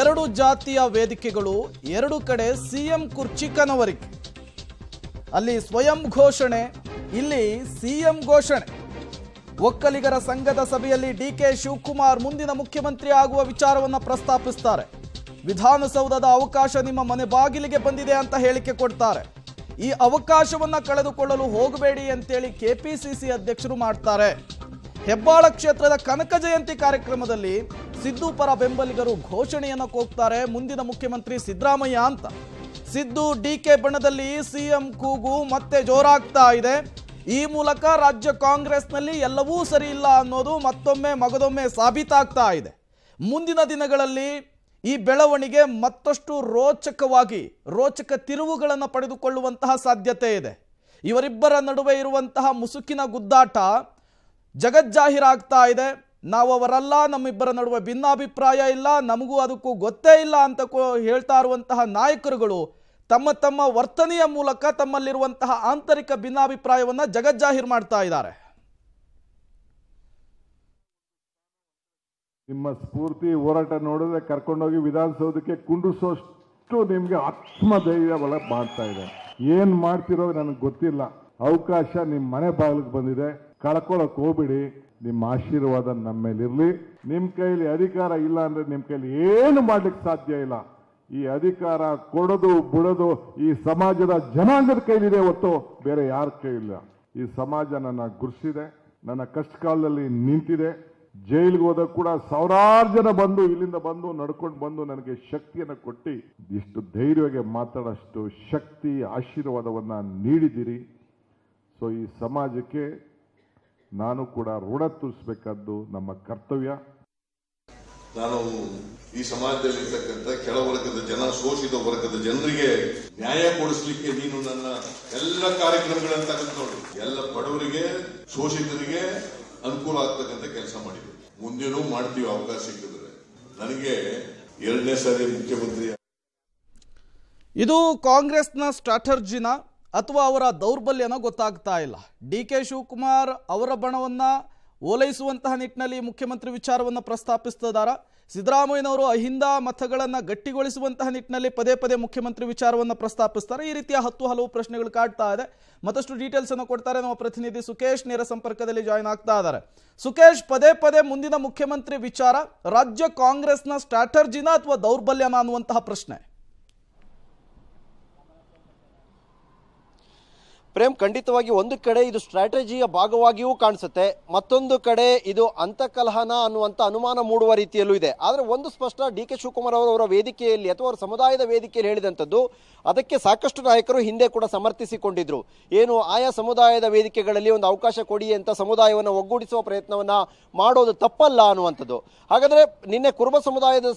ಎರಡು ಜಾತಿಯ ವೇದಿಕೆಗಳು ಎರಡು ಕಡೆ ಸಿಎಂ ಕುರ್ಚಿ ಅಲ್ಲಿ ಸ್ವಯಂ ಘೋಷಣೆ ಇಲ್ಲಿ ಸಿಎಂ ಘೋಷಣೆ ಒಕ್ಕಲಿಗರ ಸಂಘದ ಸಭೆಯಲ್ಲಿ ಡಿ ಕೆ ಶಿವಕುಮಾರ್ ಮುಂದಿನ ಮುಖ್ಯಮಂತ್ರಿ ಆಗುವ ವಿಚಾರವನ್ನು ಪ್ರಸ್ತಾಪಿಸ್ತಾರೆ ವಿಧಾನಸೌಧದ ಅವಕಾಶ ನಿಮ್ಮ ಮನೆ ಬಾಗಿಲಿಗೆ ಬಂದಿದೆ ಅಂತ ಹೇಳಿಕೆ ಕೊಡ್ತಾರೆ ಈ ಅವಕಾಶವನ್ನು ಕಳೆದುಕೊಳ್ಳಲು ಹೋಗಬೇಡಿ ಅಂತೇಳಿ ಕೆಪಿಸಿಸಿ ಅಧ್ಯಕ್ಷರು ಮಾಡ್ತಾರೆ ಹೆಬ್ಬಾಳ ಕ್ಷೇತ್ರದ ಕನಕ ಜಯಂತಿ ಕಾರ್ಯಕ್ರಮದಲ್ಲಿ ಸಿದ್ದು ಪರ ಬೆಂಬಲಿಗರು ಘೋಷಣೆಯನ್ನು ಕೂಗ್ತಾರೆ ಮುಂದಿನ ಮುಖ್ಯಮಂತ್ರಿ ಸಿದ್ದರಾಮಯ್ಯ ಅಂತ ಸಿದ್ದು ಡಿ ಕೆ ಬಣದಲ್ಲಿ ಸಿಎಂ ಕೂಗು ಮತ್ತೆ ಜೋರಾಗ್ತಾ ಇದೆ ಈ ಮೂಲಕ ರಾಜ್ಯ ಕಾಂಗ್ರೆಸ್ನಲ್ಲಿ ಎಲ್ಲವೂ ಸರಿ ಇಲ್ಲ ಅನ್ನೋದು ಮತ್ತೊಮ್ಮೆ ಮಗದೊಮ್ಮೆ ಸಾಬೀತಾಗ್ತಾ ಇದೆ ಮುಂದಿನ ದಿನಗಳಲ್ಲಿ ಈ ಬೆಳವಣಿಗೆ ಮತ್ತಷ್ಟು ರೋಚಕವಾಗಿ ರೋಚಕ ತಿರುವುಗಳನ್ನು ಪಡೆದುಕೊಳ್ಳುವಂತಹ ಸಾಧ್ಯತೆ ಇದೆ ಇವರಿಬ್ಬರ ನಡುವೆ ಇರುವಂತಹ ಮುಸುಕಿನ ಗುದ್ದಾಟ ಜಗಜ್ಜಾಹಿರಾಗ್ತಾ ಇದೆ ನಾವು ಅವರಲ್ಲ ನಮ್ಮಿಬ್ಬರ ನಡುವೆ ಭಿನ್ನಾಭಿಪ್ರಾಯ ಇಲ್ಲ ನಮಗೂ ಅದಕ್ಕೂ ಗೊತ್ತೇ ಇಲ್ಲ ಅಂತ ಹೇಳ್ತಾ ಇರುವಂತಹ ನಾಯಕರುಗಳು ತಮ್ಮ ತಮ್ಮ ವರ್ತನೆಯ ಮೂಲಕ ತಮ್ಮಲ್ಲಿರುವಂತಹ ಆಂತರಿಕ ಭಿನ್ನಾಭಿಪ್ರಾಯವನ್ನು ಜಗಜ್ಜಾಹೀರ್ ಮಾಡ್ತಾ ಇದ್ದಾರೆ ನಿಮ್ಮ ಸ್ಫೂರ್ತಿ ಹೋರಾಟ ನೋಡಿದ್ರೆ ಕರ್ಕೊಂಡೋಗಿ ವಿಧಾನಸೌಧಕ್ಕೆ ಕುಂಡಿಸೋಷ್ಟು ನಿಮಗೆ ಆತ್ಮಧೈರ್ಯ ಒಳಗೆ ಮಾಡ್ತಾ ಇದೆ ಏನ್ ಮಾಡ್ತಿರೋ ನನಗೆ ಗೊತ್ತಿಲ್ಲ ಅವಕಾಶ ನಿಮ್ಮ ಮನೆ ಬಾಗಿಲಿಗೆ ಬಂದಿದೆ ಕಳ್ಕೊಳಕ್ ಹೋಗ್ಬಿಡಿ ನಿಮ್ಮ ಆಶೀರ್ವಾದ ನಮ್ಮ ಮೇಲಿರಲಿ ನಿಮ್ಮ ಕೈಯಲ್ಲಿ ಅಧಿಕಾರ ಇಲ್ಲ ಅಂದರೆ ನಿಮ್ಮ ಕೈಯಲ್ಲಿ ಏನು ಮಾಡ್ಲಿಕ್ಕೆ ಸಾಧ್ಯ ಇಲ್ಲ ಈ ಅಧಿಕಾರ ಕೊಡೋದು ಬಿಡೋದು ಈ ಸಮಾಜದ ಜನಾಂಗದ ಕೈಲಿದೆ ಹೊತ್ತು ಬೇರೆ ಯಾರ ಇಲ್ಲ ಈ ಸಮಾಜ ನನ್ನ ಗುರುಸಿದೆ ನನ್ನ ಕಷ್ಟ ಕಾಲದಲ್ಲಿ ನಿಂತಿದೆ ಜೈಲಿಗೆ ಹೋದಾಗ ಕೂಡ ಸಾವಿರಾರು ಜನ ಬಂದು ಇಲ್ಲಿಂದ ಬಂದು ನಡ್ಕೊಂಡು ಬಂದು ನನಗೆ ಶಕ್ತಿಯನ್ನು ಕೊಟ್ಟು ಇಷ್ಟು ಧೈರ್ಯವಾಗಿ ಮಾತಾಡೋಷ್ಟು ಶಕ್ತಿ ಆಶೀರ್ವಾದವನ್ನು ನೀಡಿದ್ದೀರಿ ಸೊ ಈ ಸಮಾಜಕ್ಕೆ ನಾನು ಕೂಡ ಋಣ ತೋರಿಸಬೇಕಾದ್ದು ನಮ್ಮ ಕರ್ತವ್ಯ ನಾನು ಈ ಸಮಾಜದಲ್ಲಿ ಸಮಾಜದಲ್ಲಿರ್ತಕ್ಕಂಥ ಕೆಳವರ್ಗದ ಜನ ಶೋಷಿತ ವರ್ಗದ ಜನರಿಗೆ ನ್ಯಾಯ ಕೊಡಿಸ್ಲಿಕ್ಕೆ ನೀನು ನನ್ನ ಎಲ್ಲ ಕಾರ್ಯಕ್ರಮಗಳನ್ನ ತಗೊಂಡು ನೋಡಿ ಎಲ್ಲ ಬಡವರಿಗೆ ಶೋಷಿತರಿಗೆ ಅನುಕೂಲ ಆಗ್ತಕ್ಕಂಥ ಕೆಲಸ ಮಾಡಿದೆ ಮುಂದೇನು ಮಾಡ್ತೀವಿ ಅವಕಾಶ ಸಿಕ್ಕಿದ್ರೆ ನನಗೆ ಎರಡನೇ ಸಾರಿ ಮುಖ್ಯಮಂತ್ರಿ ಇದು ಕಾಂಗ್ರೆಸ್ನ ಸ್ಟ್ರಾಟರ್ಜಿನ ಅಥವಾ ಅವರ ದೌರ್ಬಲ್ಯನ ಗೊತ್ತಾಗ್ತಾ ಇಲ್ಲ ಡಿ ಕೆ ಶಿವಕುಮಾರ್ ಅವರ ಬಣವನ್ನು ಓಲೈಸುವಂತಹ ನಿಟ್ಟಿನಲ್ಲಿ ಮುಖ್ಯಮಂತ್ರಿ ವಿಚಾರವನ್ನು ಪ್ರಸ್ತಾಪಿಸ್ತದಾರ ಸಿದ್ದರಾಮಯ್ಯನವರು ಅಹಿಂದ ಮತಗಳನ್ನು ಗಟ್ಟಿಗೊಳಿಸುವಂತಹ ನಿಟ್ಟಿನಲ್ಲಿ ಪದೇ ಪದೇ ಮುಖ್ಯಮಂತ್ರಿ ವಿಚಾರವನ್ನು ಪ್ರಸ್ತಾಪಿಸ್ತಾರೆ ಈ ರೀತಿಯ ಹತ್ತು ಹಲವು ಪ್ರಶ್ನೆಗಳು ಕಾಡ್ತಾ ಇದೆ ಮತ್ತಷ್ಟು ಡೀಟೇಲ್ಸ್ ಅನ್ನು ಕೊಡ್ತಾರೆ ನಮ್ಮ ಪ್ರತಿನಿಧಿ ಸುಖೇಶ್ ನೇರ ಸಂಪರ್ಕದಲ್ಲಿ ಜಾಯಿನ್ ಆಗ್ತಾ ಇದ್ದಾರೆ ಸುಕೇಶ್ ಪದೇ ಪದೇ ಮುಂದಿನ ಮುಖ್ಯಮಂತ್ರಿ ವಿಚಾರ ರಾಜ್ಯ ಕಾಂಗ್ರೆಸ್ನ ಸ್ಟ್ರಾಟರ್ಜಿನ ಅಥವಾ ದೌರ್ಬಲ್ಯನ ಅನ್ನುವಂತಹ ಪ್ರಶ್ನೆ ಪ್ರೇಮ್ ಖಂಡಿತವಾಗಿ ಒಂದು ಕಡೆ ಇದು ಸ್ಟ್ರಾಟಜಿಯ ಭಾಗವಾಗಿಯೂ ಕಾಣಿಸುತ್ತೆ ಮತ್ತೊಂದು ಕಡೆ ಇದು ಅಂತಕಲಹನ ಅನ್ನುವಂಥ ಅನುಮಾನ ಮೂಡುವ ರೀತಿಯಲ್ಲೂ ಇದೆ ಆದರೆ ಒಂದು ಸ್ಪಷ್ಟ ಡಿ ಕೆ ಶಿವಕುಮಾರ್ ಅವರ ವೇದಿಕೆಯಲ್ಲಿ ಅಥವಾ ಅವರ ಸಮುದಾಯದ ವೇದಿಕೆಯಲ್ಲಿ ಹೇಳಿದಂಥದ್ದು ಅದಕ್ಕೆ ಸಾಕಷ್ಟು ನಾಯಕರು ಹಿಂದೆ ಕೂಡ ಸಮರ್ಥಿಸಿಕೊಂಡಿದ್ರು ಏನು ಆಯಾ ಸಮುದಾಯದ ವೇದಿಕೆಗಳಲ್ಲಿ ಒಂದು ಅವಕಾಶ ಕೊಡಿ ಅಂತ ಸಮುದಾಯವನ್ನು ಒಗ್ಗೂಡಿಸುವ ಪ್ರಯತ್ನವನ್ನು ಮಾಡೋದು ತಪ್ಪಲ್ಲ ಅನ್ನುವಂಥದ್ದು ಹಾಗಾದರೆ ನಿನ್ನೆ ಕುರುಬ ಸಮುದಾಯದ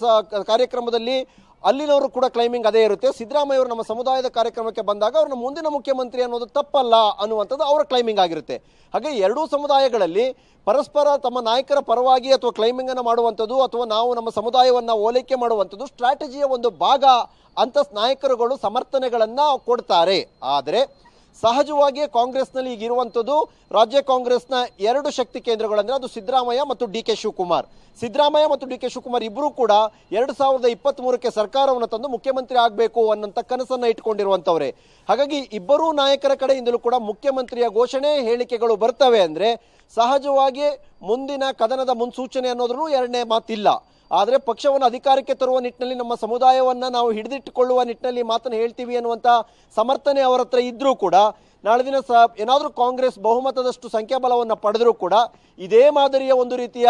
ಕಾರ್ಯಕ್ರಮದಲ್ಲಿ ಅಲ್ಲಿನವರು ಕೂಡ ಕ್ಲೈಮಿಂಗ್ ಅದೇ ಇರುತ್ತೆ ಸಿದ್ದರಾಮಯ್ಯ ಅವರು ನಮ್ಮ ಸಮುದಾಯದ ಕಾರ್ಯಕ್ರಮಕ್ಕೆ ಬಂದಾಗ ಅವ್ರನ್ನ ಮುಂದಿನ ಮುಖ್ಯಮಂತ್ರಿ ಅನ್ನೋದು ತಪ್ಪಲ್ಲ ಅನ್ನುವಂಥದ್ದು ಅವರ ಕ್ಲೈಮಿಂಗ್ ಆಗಿರುತ್ತೆ ಹಾಗೆ ಎರಡೂ ಸಮುದಾಯಗಳಲ್ಲಿ ಪರಸ್ಪರ ತಮ್ಮ ನಾಯಕರ ಪರವಾಗಿ ಅಥವಾ ಕ್ಲೈಮಿಂಗ್ ಅನ್ನು ಮಾಡುವಂಥದ್ದು ಅಥವಾ ನಾವು ನಮ್ಮ ಸಮುದಾಯವನ್ನು ಓಲೈಕೆ ಮಾಡುವಂಥದ್ದು ಸ್ಟ್ರಾಟಜಿಯ ಒಂದು ಭಾಗ ಅಂತ ನಾಯಕರುಗಳು ಸಮರ್ಥನೆಗಳನ್ನು ಕೊಡ್ತಾರೆ ಆದರೆ ಸಹಜವಾಗಿಯೇ ಕಾಂಗ್ರೆಸ್ನಲ್ಲಿ ಈಗ ಇರುವಂಥದ್ದು ರಾಜ್ಯ ಕಾಂಗ್ರೆಸ್ನ ಎರಡು ಶಕ್ತಿ ಅಂದ್ರೆ ಅದು ಸಿದ್ದರಾಮಯ್ಯ ಮತ್ತು ಡಿ ಕೆ ಶಿವಕುಮಾರ್ ಸಿದ್ದರಾಮಯ್ಯ ಮತ್ತು ಡಿ ಕೆ ಶಿವಕುಮಾರ್ ಇಬ್ಬರೂ ಕೂಡ ಎರಡು ಸಾವಿರದ ಇಪ್ಪತ್ತ್ ಮೂರಕ್ಕೆ ಸರ್ಕಾರವನ್ನು ತಂದು ಮುಖ್ಯಮಂತ್ರಿ ಆಗಬೇಕು ಅನ್ನೋಂಥ ಕನಸನ್ನು ಇಟ್ಕೊಂಡಿರುವಂಥವ್ರೆ ಹಾಗಾಗಿ ಇಬ್ಬರೂ ನಾಯಕರ ಕಡೆಯಿಂದಲೂ ಕೂಡ ಮುಖ್ಯಮಂತ್ರಿಯ ಘೋಷಣೆ ಹೇಳಿಕೆಗಳು ಬರ್ತವೆ ಅಂದರೆ ಸಹಜವಾಗಿ ಮುಂದಿನ ಕದನದ ಮುನ್ಸೂಚನೆ ಅನ್ನೋದ್ರೂ ಎರಡನೇ ಮಾತಿಲ್ಲ ಆದರೆ ಪಕ್ಷವನ್ನು ಅಧಿಕಾರಕ್ಕೆ ತರುವ ನಿಟ್ಟಿನಲ್ಲಿ ನಮ್ಮ ಸಮುದಾಯವನ್ನು ನಾವು ಹಿಡಿದಿಟ್ಟುಕೊಳ್ಳುವ ನಿಟ್ಟಿನಲ್ಲಿ ಮಾತನ್ನು ಹೇಳ್ತೀವಿ ಅನ್ನುವಂಥ ಸಮರ್ಥನೆ ಅವರ ಹತ್ರ ಇದ್ದರೂ ಕೂಡ ನಾಳೆ ದಿನ ಸ ಏನಾದರೂ ಕಾಂಗ್ರೆಸ್ ಬಹುಮತದಷ್ಟು ಸಂಖ್ಯಾಬಲವನ್ನು ಪಡೆದರೂ ಕೂಡ ಇದೇ ಮಾದರಿಯ ಒಂದು ರೀತಿಯ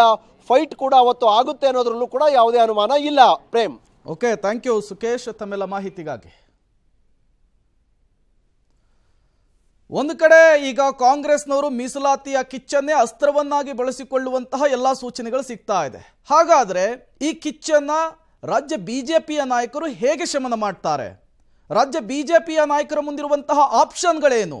ಫೈಟ್ ಕೂಡ ಅವತ್ತು ಆಗುತ್ತೆ ಅನ್ನೋದ್ರಲ್ಲೂ ಕೂಡ ಯಾವುದೇ ಅನುಮಾನ ಇಲ್ಲ Prem okay thank you Sukhesh ತಮ್ಮೆಲ್ಲ ಮಾಹಿತಿಗಾಗಿ ಒಂದು ಕಡೆ ಈಗ ಕಾಂಗ್ರೆಸ್ನವರು ಮೀಸಲಾತಿಯ ಕಿಚ್ಚನ್ನೇ ಅಸ್ತ್ರವನ್ನಾಗಿ ಬಳಸಿಕೊಳ್ಳುವಂತಹ ಎಲ್ಲ ಸೂಚನೆಗಳು ಸಿಗ್ತಾ ಇದೆ ಹಾಗಾದರೆ ಈ ಕಿಚ್ಚನ್ನ ರಾಜ್ಯ ಬಿಜೆಪಿಯ ನಾಯಕರು ಹೇಗೆ ಶಮನ ಮಾಡ್ತಾರೆ ರಾಜ್ಯ ಬಿಜೆಪಿಯ ನಾಯಕರ ಮುಂದಿರುವಂತಹ ಆಪ್ಷನ್ಗಳೇನು